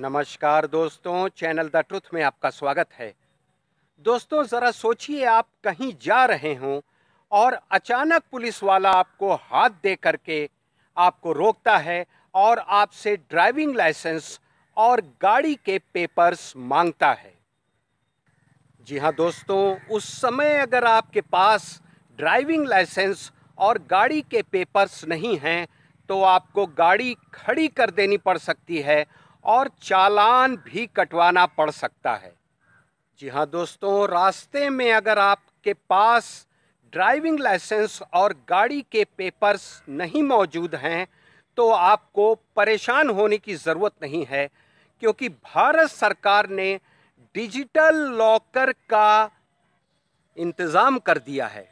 नमस्कार दोस्तों channel the truth में आपका स्वागत है दोस्तों ज़रा सोचिए आप कहीं जा रहे हों और अचानक पुलिस वाला आपको हाथ दे करके आपको रोकता है और आपसे ड्राइविंग लाइसेंस और गाड़ी के पेपर्स मांगता है जी हाँ दोस्तों उस समय अगर आपके पास ड्राइविंग लाइसेंस और गाड़ी के पेपर्स नहीं हैं तो आपको गाड़ी खड़ी कर देनी पड़ सकती है और चालान भी कटवाना पड़ सकता है जी हाँ दोस्तों रास्ते में अगर आपके पास ड्राइविंग लाइसेंस और गाड़ी के पेपर्स नहीं मौजूद हैं तो आपको परेशान होने की ज़रूरत नहीं है क्योंकि भारत सरकार ने डिजिटल लॉकर का इंतज़ाम कर दिया है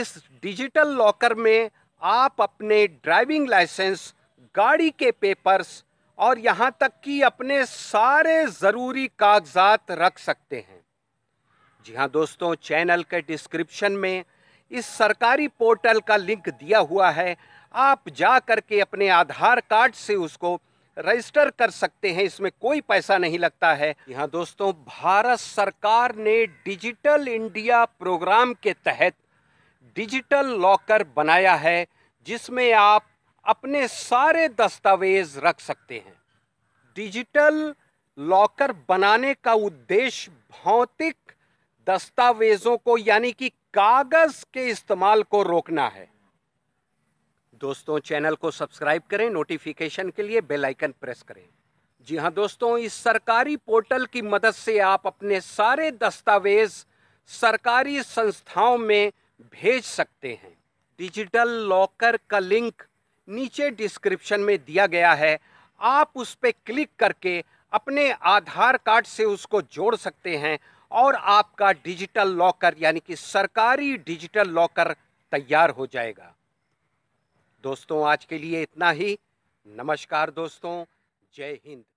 इस डिजिटल लॉकर में आप अपने ड्राइविंग लाइसेंस गाड़ी के पेपर्स और यहाँ तक कि अपने सारे ज़रूरी कागजात रख सकते हैं जी हाँ दोस्तों चैनल के डिस्क्रिप्शन में इस सरकारी पोर्टल का लिंक दिया हुआ है आप जा कर के अपने आधार कार्ड से उसको रजिस्टर कर सकते हैं इसमें कोई पैसा नहीं लगता है यहाँ दोस्तों भारत सरकार ने डिजिटल इंडिया प्रोग्राम के तहत डिजिटल लॉकर बनाया है जिसमें आप अपने सारे दस्तावेज रख सकते हैं डिजिटल लॉकर बनाने का उद्देश्य भौतिक दस्तावेजों को यानी कि कागज के इस्तेमाल को रोकना है दोस्तों चैनल को सब्सक्राइब करें नोटिफिकेशन के लिए बेल आइकन प्रेस करें जी हाँ दोस्तों इस सरकारी पोर्टल की मदद से आप अपने सारे दस्तावेज सरकारी संस्थाओं में भेज सकते हैं डिजिटल लॉकर का लिंक नीचे डिस्क्रिप्शन में दिया गया है आप उस पर क्लिक करके अपने आधार कार्ड से उसको जोड़ सकते हैं और आपका डिजिटल लॉकर यानी कि सरकारी डिजिटल लॉकर तैयार हो जाएगा दोस्तों आज के लिए इतना ही नमस्कार दोस्तों जय हिंद